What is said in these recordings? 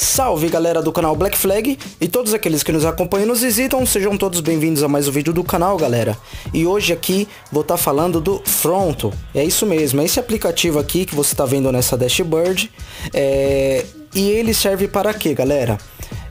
Salve galera do canal Black Flag e todos aqueles que nos acompanham e nos visitam, sejam todos bem-vindos a mais um vídeo do canal galera. E hoje aqui vou estar tá falando do Fronto, é isso mesmo, é esse aplicativo aqui que você está vendo nessa dashboard é... e ele serve para quê galera?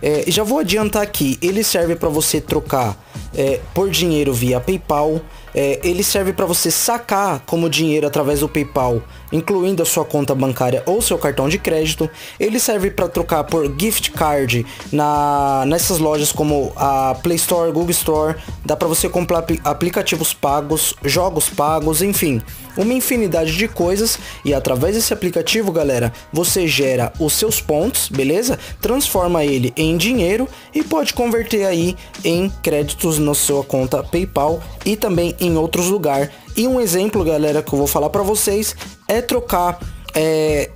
É, já vou adiantar aqui, ele serve para você trocar é, por dinheiro via PayPal. É, ele serve para você sacar como dinheiro através do PayPal, incluindo a sua conta bancária ou seu cartão de crédito. Ele serve para trocar por gift card na, nessas lojas como a Play Store, Google Store. Dá para você comprar aplicativos pagos, jogos pagos, enfim uma infinidade de coisas e através desse aplicativo, galera, você gera os seus pontos, beleza? Transforma ele em dinheiro e pode converter aí em créditos na sua conta PayPal e também em outros lugares. E um exemplo, galera, que eu vou falar para vocês é trocar é,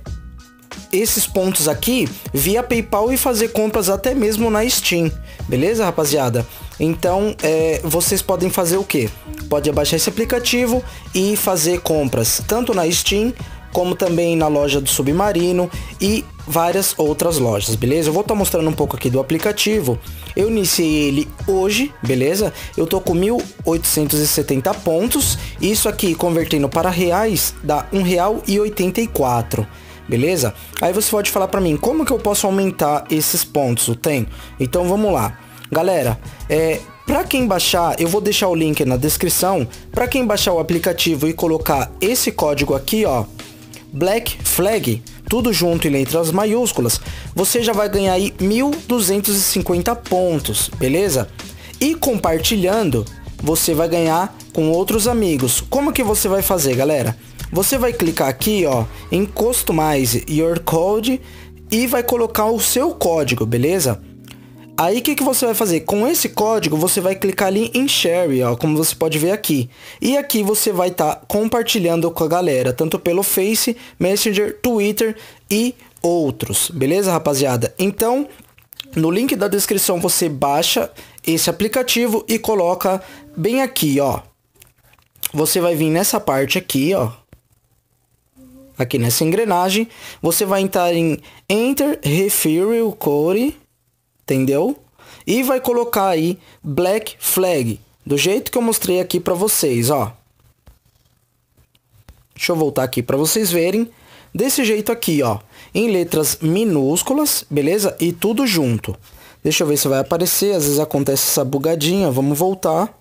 esses pontos aqui via PayPal e fazer compras até mesmo na Steam, beleza, rapaziada? Então, é, vocês podem fazer o que? Pode abaixar esse aplicativo e fazer compras tanto na Steam como também na loja do Submarino e várias outras lojas, beleza? Eu vou estar tá mostrando um pouco aqui do aplicativo. Eu iniciei ele hoje, beleza? Eu tô com 1.870 pontos. Isso aqui, convertendo para reais, dá R$ 1,84 beleza? Aí você pode falar para mim, como que eu posso aumentar esses pontos, o tem? Então vamos lá. Galera, é, para quem baixar, eu vou deixar o link na descrição, para quem baixar o aplicativo e colocar esse código aqui, ó, Black Flag, tudo junto em letras maiúsculas, você já vai ganhar aí 1.250 pontos, beleza? E compartilhando, você vai ganhar com outros amigos. Como que você vai fazer, galera? Você vai clicar aqui, ó, em Customize Your Code e vai colocar o seu código, beleza? Aí o que, que você vai fazer? Com esse código, você vai clicar ali em Share, ó, como você pode ver aqui. E aqui você vai estar tá compartilhando com a galera, tanto pelo Face, Messenger, Twitter e outros. Beleza, rapaziada? Então, no link da descrição você baixa esse aplicativo e coloca bem aqui, ó. Você vai vir nessa parte aqui, ó, aqui nessa engrenagem, você vai entrar em Enter Referral Core, entendeu? E vai colocar aí Black Flag, do jeito que eu mostrei aqui para vocês, ó. Deixa eu voltar aqui para vocês verem. Desse jeito aqui, ó, em letras minúsculas, beleza? E tudo junto. Deixa eu ver se vai aparecer, às vezes acontece essa bugadinha, vamos voltar.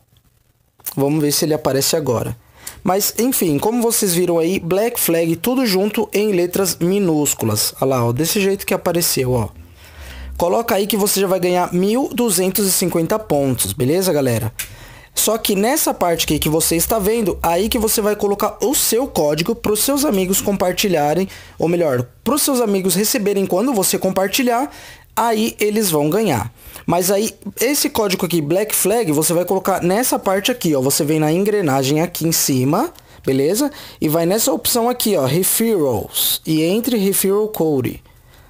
Vamos ver se ele aparece agora. Mas, enfim, como vocês viram aí, Black Flag tudo junto em letras minúsculas. Olha lá, ó, desse jeito que apareceu, ó. Coloca aí que você já vai ganhar 1.250 pontos, beleza, galera? Só que nessa parte aqui que você está vendo, aí que você vai colocar o seu código para os seus amigos compartilharem, ou melhor, para os seus amigos receberem quando você compartilhar, aí eles vão ganhar. Mas aí, esse código aqui, Black Flag, você vai colocar nessa parte aqui, ó. Você vem na engrenagem aqui em cima, beleza? E vai nessa opção aqui, ó, Referrals. E entre Referral Code,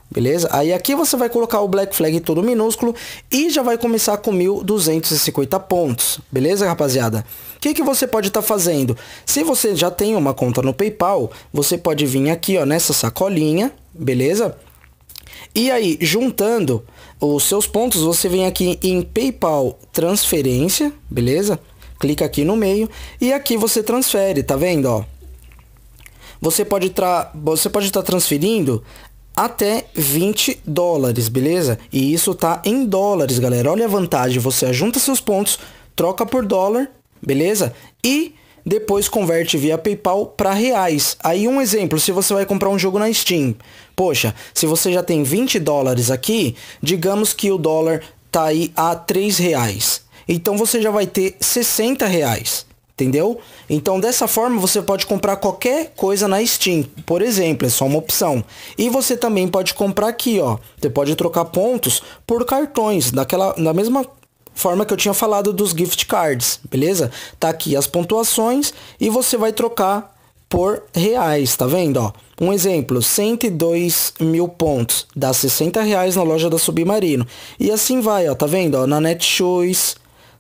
beleza? Aí aqui você vai colocar o Black Flag todo minúsculo e já vai começar com 1.250 pontos, beleza, rapaziada? O que, que você pode estar tá fazendo? Se você já tem uma conta no PayPal, você pode vir aqui, ó, nessa sacolinha, beleza? E aí, juntando os seus pontos, você vem aqui em PayPal transferência, beleza? Clica aqui no meio e aqui você transfere, tá vendo, ó? Você pode estar tá transferindo até 20 dólares, beleza? E isso tá em dólares, galera. Olha a vantagem, você junta seus pontos, troca por dólar, beleza? E depois converte via PayPal para reais. Aí um exemplo, se você vai comprar um jogo na Steam, poxa, se você já tem 20 dólares aqui, digamos que o dólar tá aí a 3 reais. Então você já vai ter 60 reais entendeu? Então dessa forma você pode comprar qualquer coisa na Steam, por exemplo, é só uma opção. E você também pode comprar aqui, ó. Você pode trocar pontos por cartões, daquela, da mesma forma que eu tinha falado dos gift cards, beleza? Tá aqui as pontuações e você vai trocar por reais, tá vendo? Ó, um exemplo, 102 mil pontos, dá 60 reais na loja da Submarino. E assim vai, ó, tá vendo? Ó, na Netshoes,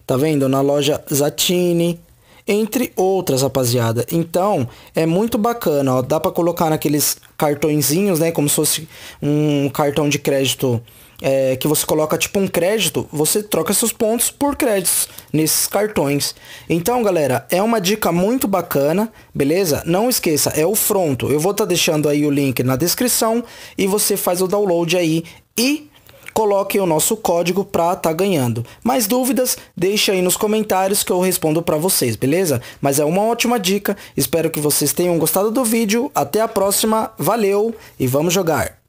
tá vendo? Na loja Zatini, entre outras, rapaziada. Então, é muito bacana, ó, dá para colocar naqueles cartõezinhos, né, como se fosse um cartão de crédito é, que você coloca tipo um crédito, você troca seus pontos por créditos nesses cartões. Então, galera, é uma dica muito bacana, beleza? Não esqueça, é o Fronto. Eu vou estar tá deixando aí o link na descrição e você faz o download aí e coloque o nosso código para estar tá ganhando. Mais dúvidas, deixa aí nos comentários que eu respondo para vocês, beleza? Mas é uma ótima dica, espero que vocês tenham gostado do vídeo, até a próxima, valeu e vamos jogar!